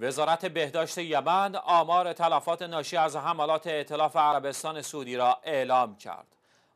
وزارت بهداشت یمن آمار تلفات ناشی از حملات اعتلاف عربستان سعودی را اعلام کرد.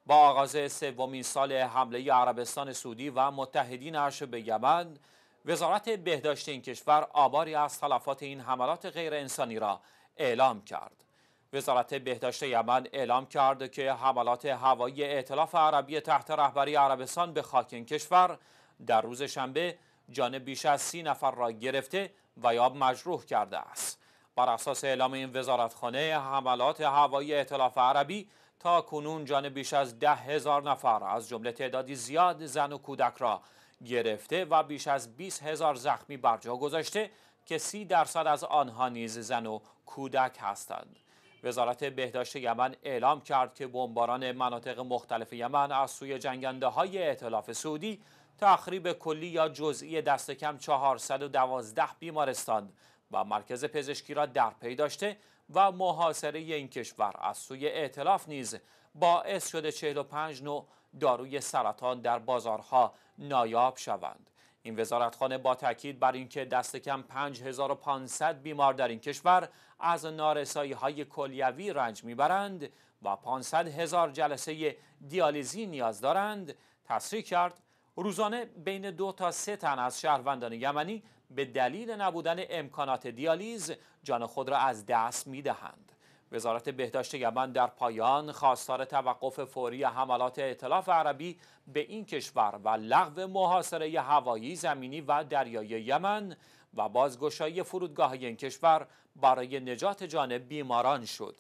با آغاز سومین سال حمله عربستان سعودی و متحدینش به یمن، وزارت بهداشت این کشور آماری از تلفات این حملات غیر انسانی را اعلام کرد. وزارت بهداشت یمن اعلام کرد که حملات هوایی اعتلاف عربی تحت رهبری عربستان به خاک این کشور در روز شنبه جان بیش از سی نفر را گرفته و یا مجروح کرده است بر اساس اعلام این وزارتخانه حملات هوایی اطلاف عربی تا کنون جان بیش از ده هزار نفر از جمله تعدادی زیاد زن و کودک را گرفته و بیش از 20 هزار زخمی بر جا گذاشته که سی درصد از آنها نیز زن و کودک هستند وزارت بهداشت یمن اعلام کرد که بمباران مناطق مختلف یمن از سوی جنگنده های اعتلاف سعودی تخریب کلی یا جزئی دست کم 412 بیمارستان و مرکز پزشکی را در پی داشته و محاصره این کشور از سوی اعتلاف نیز باعث شده 45 نوع داروی سرطان در بازارها نایاب شوند این وزارتخانه با تاکید بر اینکه دست کم 5500 بیمار در این کشور از نارسایی های کلیوی رنج میبرند و 500 هزار جلسه دیالیزی نیاز دارند تصریح کرد روزانه بین دو تا سه تن از شهروندان یمنی به دلیل نبودن امکانات دیالیز جان خود را از دست می دهند. وزارت بهداشت یمن در پایان خواستار توقف فوری حملات اطلاف عربی به این کشور و لغو محاصره هوایی زمینی و دریایی یمن و بازگشایی فرودگاه این کشور برای نجات جان بیماران شد.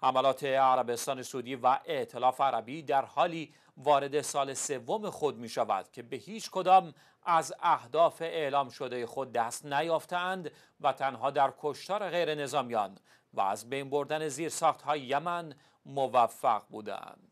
حملات عربستان سعودی و اعتلاف عربی در حالی وارد سال سوم خود می شود که به هیچ کدام از اهداف اعلام شده خود دست نیافتند و تنها در کشتار غیر نظامیان و از بین بردن زیر ساخت های یمن موفق بودند.